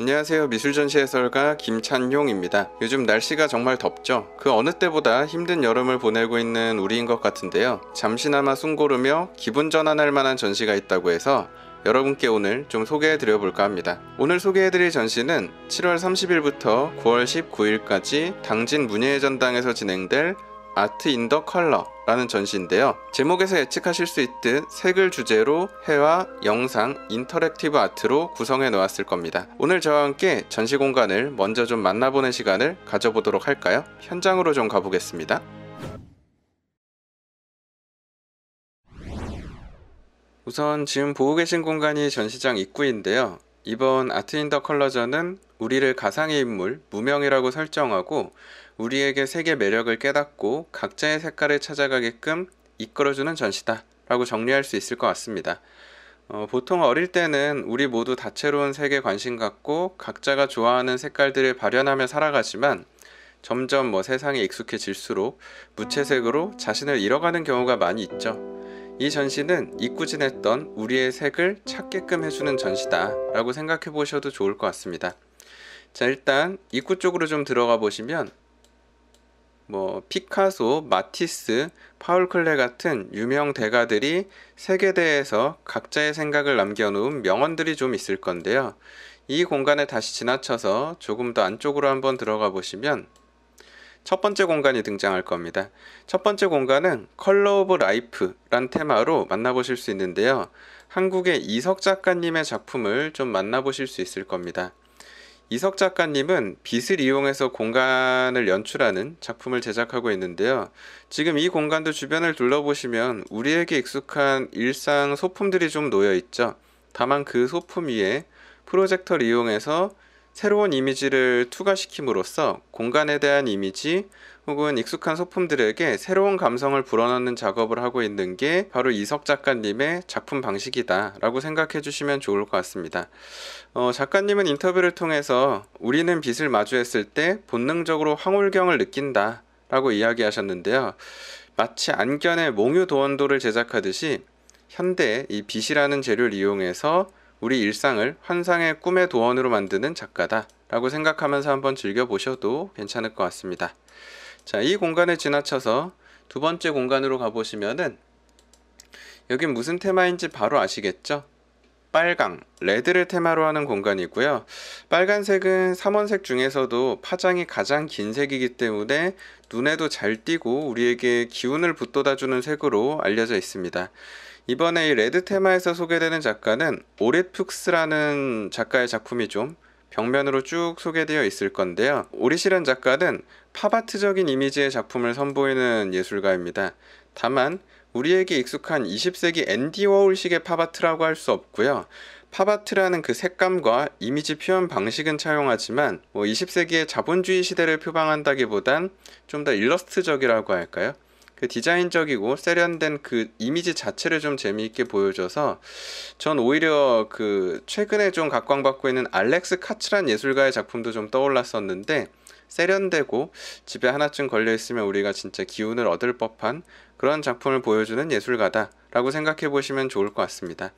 안녕하세요. 미술전시 해설가 김찬용입니다. 요즘 날씨가 정말 덥죠? 그 어느 때보다 힘든 여름을 보내고 있는 우리인 것 같은데요. 잠시나마 숨고르며 기분 전환할 만한 전시가 있다고 해서 여러분께 오늘 좀 소개해 드려 볼까 합니다. 오늘 소개해 드릴 전시는 7월 30일부터 9월 19일까지 당진 문예전당에서 회 진행될 아트 인더 컬러 라는 전시인데요. 제목에서 예측하실 수 있듯 색을 주제로 해와 영상, 인터랙티브 아트로 구성해 놓았을 겁니다. 오늘 저와 함께 전시 공간을 먼저 좀 만나보는 시간을 가져보도록 할까요? 현장으로 좀 가보겠습니다. 우선 지금 보고 계신 공간이 전시장 입구인데요. 이번 아트 인더 컬러전은 우리를 가상의 인물, 무명이라고 설정하고 우리에게 색의 매력을 깨닫고 각자의 색깔을 찾아가게끔 이끌어주는 전시다 라고 정리할 수 있을 것 같습니다. 어, 보통 어릴 때는 우리 모두 다채로운 색에 관심 갖고 각자가 좋아하는 색깔들을 발현하며 살아가지만 점점 뭐 세상에 익숙해질수록 무채색으로 자신을 잃어가는 경우가 많이 있죠. 이 전시는 이꾸진했던 우리의 색을 찾게끔 해주는 전시다 라고 생각해 보셔도 좋을 것 같습니다. 자 일단 입구 쪽으로 좀 들어가 보시면 뭐 피카소, 마티스, 파울 클레 같은 유명 대가들이 세계대에서 각자의 생각을 남겨놓은 명언들이 좀 있을 건데요. 이 공간에 다시 지나쳐서 조금 더 안쪽으로 한번 들어가 보시면 첫 번째 공간이 등장할 겁니다. 첫 번째 공간은 컬러 오브 라이프란 테마로 만나보실 수 있는데요. 한국의 이석 작가님의 작품을 좀 만나보실 수 있을 겁니다. 이석 작가님은 빛을 이용해서 공간을 연출하는 작품을 제작하고 있는데요. 지금 이 공간도 주변을 둘러보시면 우리에게 익숙한 일상 소품들이 좀 놓여 있죠. 다만 그 소품 위에 프로젝터를 이용해서 새로운 이미지를 투과시킴으로써 공간에 대한 이미지 혹은 익숙한 소품들에게 새로운 감성을 불어넣는 작업을 하고 있는 게 바로 이석 작가님의 작품 방식이다 라고 생각해 주시면 좋을 것 같습니다. 어, 작가님은 인터뷰를 통해서 우리는 빛을 마주했을 때 본능적으로 황홀경을 느낀다 라고 이야기하셨는데요. 마치 안견의 몽유 도원도를 제작하듯이 현대 이 빛이라는 재료를 이용해서 우리 일상을 환상의 꿈의 도원으로 만드는 작가다 라고 생각하면서 한번 즐겨보셔도 괜찮을 것 같습니다. 자, 이 공간을 지나쳐서 두 번째 공간으로 가보시면은 여긴 무슨 테마인지 바로 아시겠죠? 빨강, 레드를 테마로 하는 공간이고요. 빨간색은 삼원색 중에서도 파장이 가장 긴 색이기 때문에 눈에도 잘 띄고 우리에게 기운을 붙돋아주는 색으로 알려져 있습니다. 이번에 이 레드 테마에서 소개되는 작가는 오레푹스라는 작가의 작품이 좀 벽면으로 쭉 소개되어 있을 건데요. 오리시란 작가는 팝아트적인 이미지의 작품을 선보이는 예술가입니다. 다만 우리에게 익숙한 20세기 앤디 워홀식의 팝아트라고 할 수 없고요. 팝아트라는 그 색감과 이미지 표현 방식은 차용하지만 뭐 20세기의 자본주의 시대를 표방한다기보단 좀 더 일러스트적이라고 할까요? 그 디자인적이고 세련된 그 이미지 자체를 좀 재미있게 보여줘서 전 오히려 그 최근에 좀 각광받고 있는 알렉스 카츠란 예술가의 작품도 좀 떠올랐었는데 세련되고 집에 하나쯤 걸려 있으면 우리가 진짜 기운을 얻을 법한 그런 작품을 보여주는 예술가다라고 생각해 보시면 좋을 것 같습니다.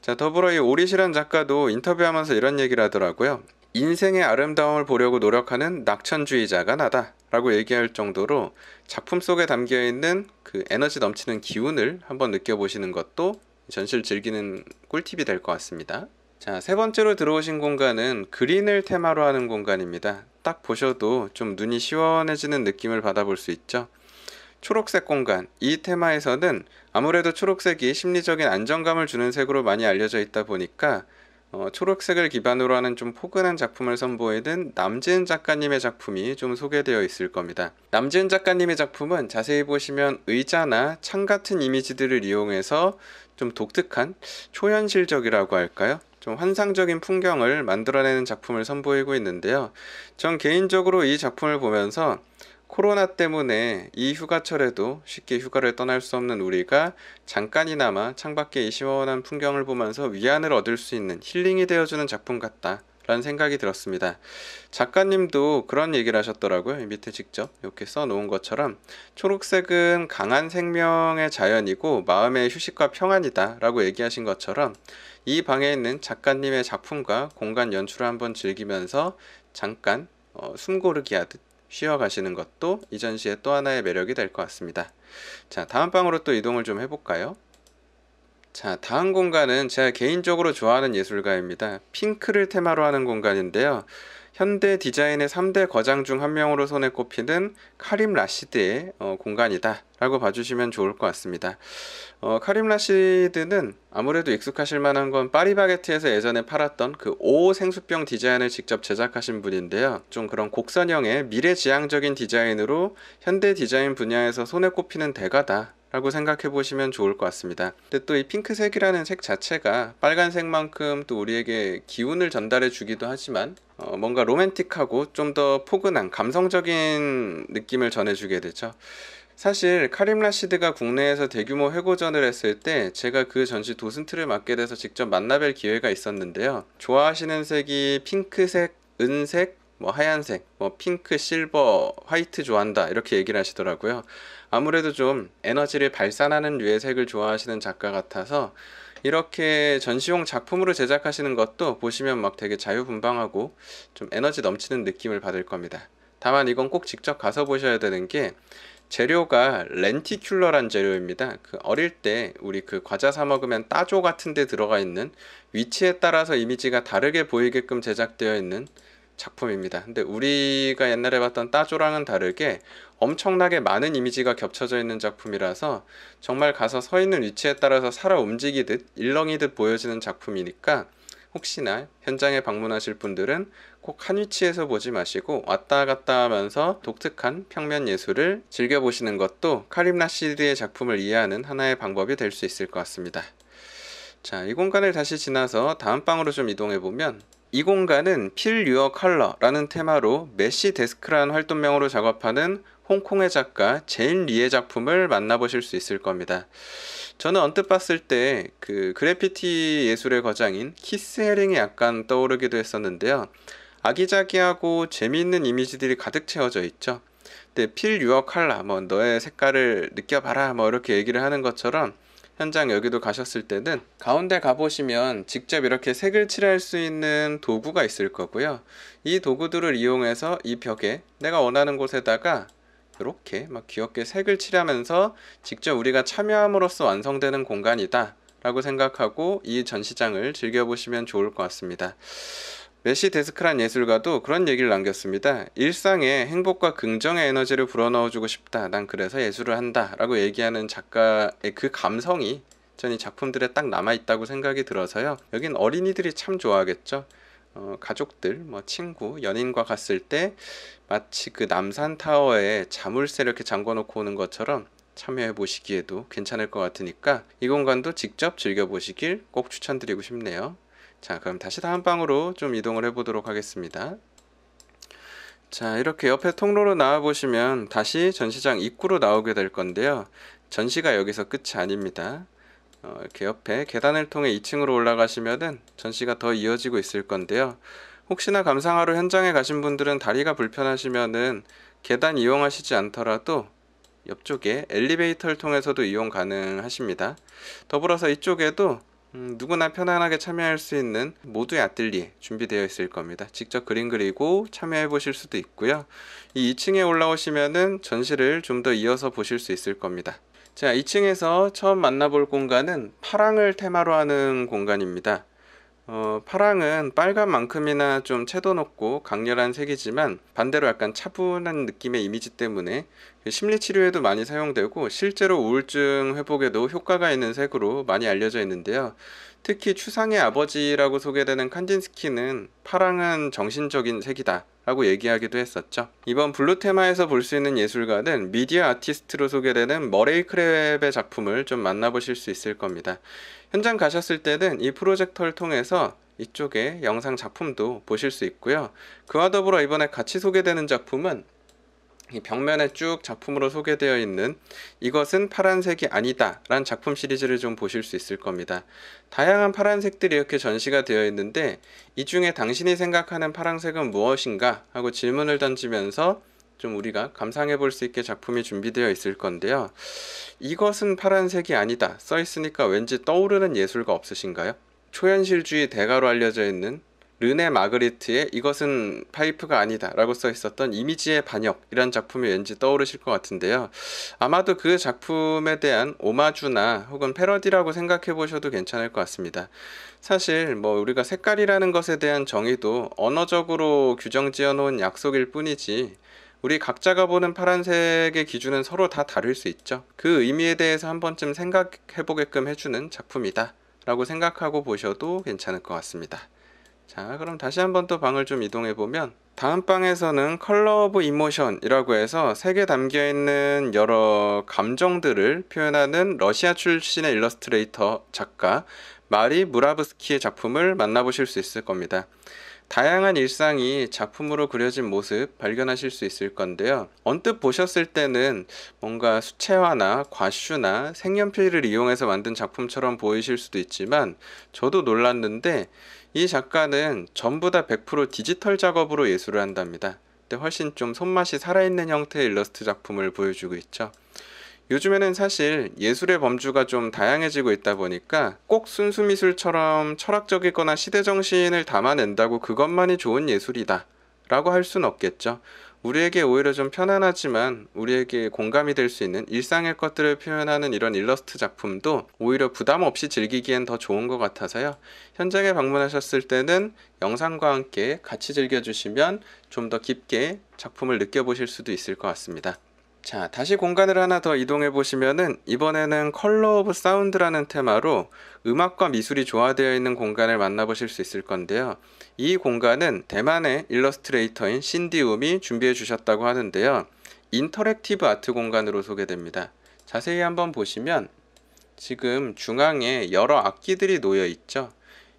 자, 더불어 이 오리시란 작가도 인터뷰하면서 이런 얘기를 하더라고요. 인생의 아름다움을 보려고 노력하는 낙천주의자가 나다. 라고 얘기할 정도로 작품 속에 담겨 있는 그 에너지 넘치는 기운을 한번 느껴보시는 것도 전시를 즐기는 꿀팁이 될 것 같습니다. 자, 세 번째로 들어오신 공간은 그린을 테마로 하는 공간입니다. 딱 보셔도 좀 눈이 시원해지는 느낌을 받아볼 수 있죠. 초록색 공간, 이 테마에서는 아무래도 초록색이 심리적인 안정감을 주는 색으로 많이 알려져 있다 보니까 어, 초록색을 기반으로 하는 좀 포근한 작품을 선보이는 남지은 작가님의 작품이 좀 소개되어 있을 겁니다. 남지은 작가님의 작품은 자세히 보시면 의자나 창 같은 이미지들을 이용해서 좀 독특한 초현실적이라고 할까요? 좀 환상적인 풍경을 만들어내는 작품을 선보이고 있는데요. 전 개인적으로 이 작품을 보면서 코로나 때문에 이 휴가철에도 쉽게 휴가를 떠날 수 없는 우리가 잠깐이나마 창밖의 이 시원한 풍경을 보면서 위안을 얻을 수 있는 힐링이 되어주는 작품 같다. 라는 생각이 들었습니다. 작가님도 그런 얘기를 하셨더라고요. 밑에 직접 이렇게 써 놓은 것처럼 초록색은 강한 생명의 자연이고 마음의 휴식과 평안이다 라고 얘기하신 것처럼 이 방에 있는 작가님의 작품과 공간 연출을 한번 즐기면서 잠깐 어, 숨 고르기 하듯 쉬어가시는 것도 이전시의 또 하나의 매력이 될 것 같습니다. 자, 다음 방으로 또 이동을 좀 해볼까요? 자, 다음 공간은 제가 개인적으로 좋아하는 예술가입니다. 핑크를 테마로 하는 공간인데요. 현대 디자인의 3대 거장 중 한 명으로 손에 꼽히는 카림 라시드의 어, 공간이다 라고 봐주시면 좋을 것 같습니다. 어, 카림 라시드는 아무래도 익숙하실 만한 건 파리바게트에서 예전에 팔았던 그 오 생수병 디자인을 직접 제작하신 분인데요. 좀 그런 곡선형의 미래지향적인 디자인으로 현대 디자인 분야에서 손에 꼽히는 대가다 라고 생각해 보시면 좋을 것 같습니다. 근데 또 이 핑크색이라는 색 자체가 빨간색만큼 또 우리에게 기운을 전달해 주기도 하지만 어 뭔가 로맨틱하고 좀 더 포근한 감성적인 느낌을 전해주게 되죠. 사실 카림 라시드가 국내에서 대규모 회고전을 했을 때 제가 그 전시 도슨트를 맡게 돼서 직접 만나뵐 기회가 있었는데요. 좋아하시는 색이 핑크색, 은색, 뭐 하얀색, 뭐 핑크, 실버, 화이트 좋아한다 이렇게 얘기를 하시더라고요. 아무래도 좀 에너지를 발산하는 류의 색을 좋아하시는 작가 같아서 이렇게 전시용 작품으로 제작하시는 것도 보시면 막 되게 자유분방하고 좀 에너지 넘치는 느낌을 받을 겁니다. 다만 이건 꼭 직접 가서 보셔야 되는 게 재료가 렌티큘러란 재료입니다. 그 어릴 때 우리 그 과자 사 먹으면 따조 같은 데 들어가 있는 위치에 따라서 이미지가 다르게 보이게끔 제작되어 있는 작품입니다. 근데 우리가 옛날에 봤던 따조랑은 다르게 엄청나게 많은 이미지가 겹쳐져 있는 작품이라서 정말 가서 서 있는 위치에 따라서 살아 움직이듯 일렁이듯 보여지는 작품이니까 혹시나 현장에 방문하실 분들은 꼭 한 위치에서 보지 마시고 왔다 갔다 하면서 독특한 평면 예술을 즐겨보시는 것도 카림 라시드의 작품을 이해하는 하나의 방법이 될 수 있을 것 같습니다. 자, 이 공간을 다시 지나서 다음 방으로 좀 이동해 보면 이 공간은 필 유어 컬러라는 테마로 메시 데스크라는 활동명으로 작업하는 홍콩의 작가 제인 리의 작품을 만나보실 수 있을 겁니다. 저는 언뜻 봤을 때 그 그래피티 예술의 거장인 키스 헤링이 약간 떠오르기도 했었는데요. 아기자기하고 재미있는 이미지들이 가득 채워져 있죠. 필 유어 칼라, 뭐 너의 색깔을 느껴봐라, 뭐 이렇게 얘기를 하는 것처럼 현장 여기도 가셨을 때는 가운데 가보시면 직접 이렇게 색을 칠할 수 있는 도구가 있을 거고요. 이 도구들을 이용해서 이 벽에 내가 원하는 곳에다가 이렇게 막 귀엽게 색을 칠하면서 직접 우리가 참여함으로써 완성되는 공간이다 라고 생각하고 이 전시장을 즐겨보시면 좋을 것 같습니다. 메시 데스크란 예술가도 그런 얘기를 남겼습니다. 일상에 행복과 긍정의 에너지를 불어넣어주고 싶다. 난 그래서 예술을 한다. 라고 얘기하는 작가의 그 감성이 전이 작품들에 딱 남아있다고 생각이 들어서요. 여긴 어린이들이 참 좋아하겠죠. 어, 가족들, 뭐 친구, 연인과 갔을 때 마치 그 남산타워에 자물쇠 이렇게 잠궈놓고 오는 것처럼 참여해 보시기에도 괜찮을 것 같으니까 이 공간도 직접 즐겨 보시길 꼭 추천드리고 싶네요. 자 그럼 다시 다음 방으로 좀 이동을 해 보도록 하겠습니다 자 이렇게 옆에 통로로 나와 보시면 다시 전시장 입구로 나오게 될 건데요 전시가 여기서 끝이 아닙니다 어, 이렇게 옆에 계단을 통해 2층으로 올라가시면은 전시가 더 이어지고 있을 건데요 혹시나 감상하러 현장에 가신 분들은 다리가 불편하시면은 계단 이용하시지 않더라도 옆쪽에 엘리베이터를 통해서도 이용 가능하십니다 더불어서 이쪽에도 음, 누구나 편안하게 참여할 수 있는 모두의 아뜰리에 준비되어 있을 겁니다. 직접 그림 그리고 참여해 보실 수도 있고요. 이 2층에 올라오시면은 전시를 좀 더 이어서 보실 수 있을 겁니다. 자, 2층에서 처음 만나볼 공간은 파랑을 테마로 하는 공간입니다. 어, 파랑은 빨간만큼이나 좀 채도 높고 강렬한 색이지만 반대로 약간 차분한 느낌의 이미지 때문에 그 심리치료에도 많이 사용되고 실제로 우울증 회복에도 효과가 있는 색으로 많이 알려져 있는데요. 특히 추상의 아버지라고 소개되는 칸딘스키는 파랑은 정신적인 색이다 라고 얘기하기도 했었죠. 이번 블루 테마에서 볼 수 있는 예술가는 미디어 아티스트로 소개되는 머레이 크랩의 작품을 좀 만나보실 수 있을 겁니다. 현장 가셨을 때는 이 프로젝터를 통해서 이쪽에 영상 작품도 보실 수 있고요. 그와 더불어 이번에 같이 소개되는 작품은 벽면에 쭉 작품으로 소개되어 있는 이것은 파란색이 아니다 라는 작품 시리즈를 좀 보실 수 있을 겁니다. 다양한 파란색들이 이렇게 전시가 되어 있는데 이 중에 당신이 생각하는 파란색은 무엇인가 하고 질문을 던지면서 좀 우리가 감상해 볼 수 있게 작품이 준비되어 있을 건데요. 이것은 파란색이 아니다 써 있으니까 왠지 떠오르는 예술가 없으신가요? 초현실주의 대가로 알려져 있는 르네 마그리트의 이것은 파이프가 아니다라고 써 있었던 이미지의 반역이런 작품이 왠지 떠오르실 것 같은데요. 아마도 그 작품에 대한 오마주나 혹은 패러디라고 생각해 보셔도 괜찮을 것 같습니다. 사실 뭐 우리가 색깔이라는 것에 대한 정의도 언어적으로 규정 지어 놓은 약속일 뿐이지 우리 각자가 보는 파란색의 기준은 서로 다 다를 수 있죠. 그 의미에 대해서 한 번쯤 생각해 보게끔 해주는 작품이다. 라고 생각하고 보셔도 괜찮을 것 같습니다. 자 그럼 다시 한번 또 방을 좀 이동해 보면 다음 방에서는 컬러 오브 이모션이라고 해서 색에 담겨있는 여러 감정들을 표현하는 러시아 출신의 일러스트레이터 작가 마리 무라브스키의 작품을 만나보실 수 있을 겁니다. 다양한 일상이 작품으로 그려진 모습 발견하실 수 있을 건데요. 언뜻 보셨을 때는 뭔가 수채화나 과슈나 색연필을 이용해서 만든 작품처럼 보이실 수도 있지만 저도 놀랐는데 이 작가는 전부 다 100% 디지털 작업으로 예술을 한답니다. 근데 훨씬 좀 손맛이 살아있는 형태의 일러스트 작품을 보여주고 있죠. 요즘에는 사실 예술의 범주가 좀 다양해지고 있다 보니까 꼭 순수 미술처럼 철학적이거나 시대 정신을 담아낸다고 그것만이 좋은 예술이다 라고 할 순 없겠죠. 우리에게 오히려 좀 편안하지만 우리에게 공감이 될 수 있는 일상의 것들을 표현하는 이런 일러스트 작품도 오히려 부담 없이 즐기기엔 더 좋은 것 같아서요. 현장에 방문하셨을 때는 영상과 함께 같이 즐겨주시면 좀 더 깊게 작품을 느껴보실 수도 있을 것 같습니다. 자, 다시 공간을 하나 더 이동해 보시면은 이번에는 컬러 오브 사운드라는 테마로 음악과 미술이 조화되어 있는 공간을 만나보실 수 있을 건데요. 이 공간은 대만의 일러스트레이터인 신디움이 준비해 주셨다고 하는데요. 인터랙티브 아트 공간으로 소개됩니다. 자세히 한번 보시면 지금 중앙에 여러 악기들이 놓여 있죠.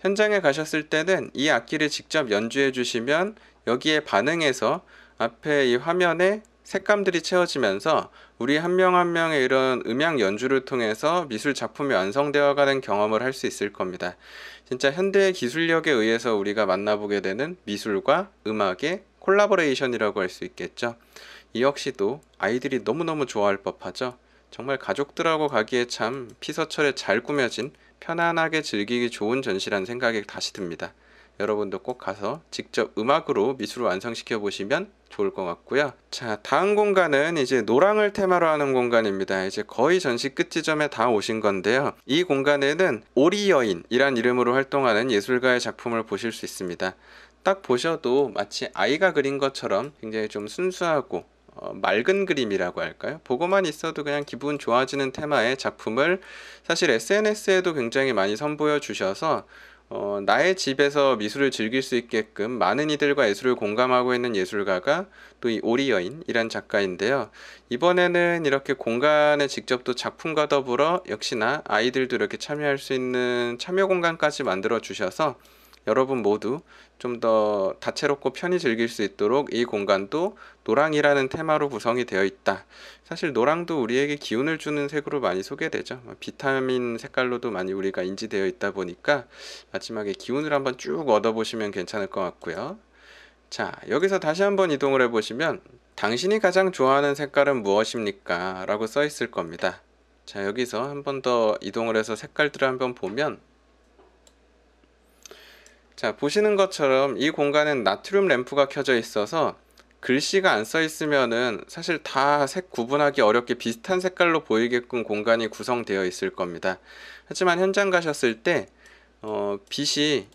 현장에 가셨을 때는 이 악기를 직접 연주해 주시면 여기에 반응해서 앞에 이 화면에 색감들이 채워지면서 우리 한 명 한 명의 이런 음향 연주를 통해서 미술 작품이 완성되어 가는 경험을 할 수 있을 겁니다. 진짜 현대의 기술력에 의해서 우리가 만나보게 되는 미술과 음악의 콜라보레이션이라고 할 수 있겠죠. 이 역시도 아이들이 너무너무 좋아할 법하죠. 정말 가족들하고 가기에 참 피서철에 잘 꾸며진 편안하게 즐기기 좋은 전시란 생각이 다시 듭니다. 여러분도 꼭 가서 직접 음악으로 미술을 완성시켜 보시면 좋을 것 같고요. 자, 다음 공간은 이제 노랑을 테마로 하는 공간입니다. 이제 거의 전시 끝지점에 다 오신 건데요. 이 공간에는 오리여인이란 이름으로 활동하는 예술가의 작품을 보실 수 있습니다. 딱 보셔도 마치 아이가 그린 것처럼 굉장히 좀 순수하고 어, 맑은 그림이라고 할까요? 보고만 있어도 그냥 기분 좋아지는 테마의 작품을 사실 SNS에도 굉장히 많이 선보여 주셔서 어, 나의 집에서 미술을 즐길 수 있게끔 많은 이들과 예술을 공감하고 있는 예술가가 또 이 오리여인이란 작가인데요. 이번에는 이렇게 공간에 직접 또 작품과 더불어 역시나 아이들도 이렇게 참여할 수 있는 참여 공간까지 만들어 주셔서 여러분 모두 좀 더 다채롭고 편히 즐길 수 있도록 이 공간도 노랑이라는 테마로 구성이 되어 있다. 사실 노랑도 우리에게 기운을 주는 색으로 많이 소개되죠. 뭐 비타민 색깔로도 많이 우리가 인지되어 있다 보니까 마지막에 기운을 한번 쭉 얻어보시면 괜찮을 것 같고요. 자, 여기서 다시 한번 이동을 해보시면 당신이 가장 좋아하는 색깔은 무엇입니까? 라고 써 있을 겁니다. 자, 여기서 한번 더 이동을 해서 색깔들을 한번 보면 자 보시는 것처럼 이 공간엔 나트륨 램프가 켜져 있어서 글씨가 안 써 있으면은 사실 다 색 구분하기 어렵게 비슷한 색깔로 보이게끔 공간이 구성되어 있을 겁니다. 하지만 현장 가셨을 때 어, 빛이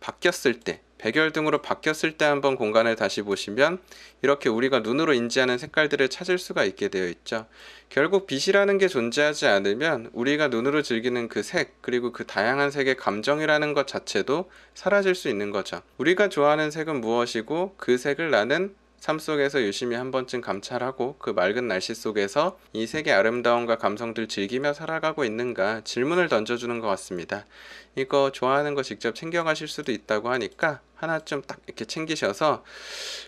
바뀌었을 때 백열 등으로 바뀌었을 때 한번 공간을 다시 보시면 이렇게 우리가 눈으로 인지하는 색깔들을 찾을 수가 있게 되어 있죠. 결국 빛이라는 게 존재하지 않으면 우리가 눈으로 즐기는 그 색, 그리고 그 다양한 색의 감정이라는 것 자체도 사라질 수 있는 거죠. 우리가 좋아하는 색은 무엇이고 그 색을 나는 삶 속에서 유심히 한 번쯤 감찰하고 그 맑은 날씨 속에서 이 세계 아름다움과 감성들 즐기며 살아가고 있는가 질문을 던져주는 것 같습니다. 이거 좋아하는 거 직접 챙겨가실 수도 있다고 하니까 하나쯤 딱 이렇게 챙기셔서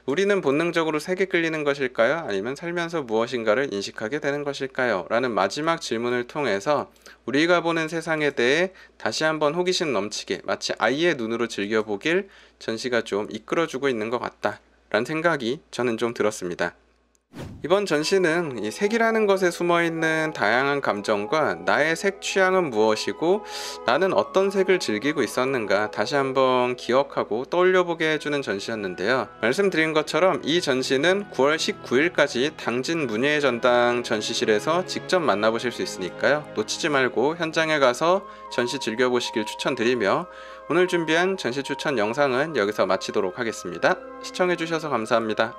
우리는 본능적으로 세계 끌리는 것일까요? 아니면 살면서 무엇인가를 인식하게 되는 것일까요? 라는 마지막 질문을 통해서 우리가 보는 세상에 대해 다시 한번 호기심 넘치게 마치 아이의 눈으로 즐겨보길 전시가 좀 이끌어주고 있는 것 같다. 라는 생각이 저는 좀 들었습니다. 이번 전시는 이 색이라는 것에 숨어있는 다양한 감정과 나의 색 취향은 무엇이고 나는 어떤 색을 즐기고 있었는가 다시 한번 기억하고 떠올려보게 해주는 전시였는데요. 말씀드린 것처럼 이 전시는 9월 19일까지 당진 문예의 전당 전시실에서 직접 만나보실 수 있으니까요. 놓치지 말고 현장에 가서 전시 즐겨보시길 추천드리며 오늘 준비한 전시 추천 영상은 여기서 마치도록 하겠습니다. 시청해주셔서 감사합니다.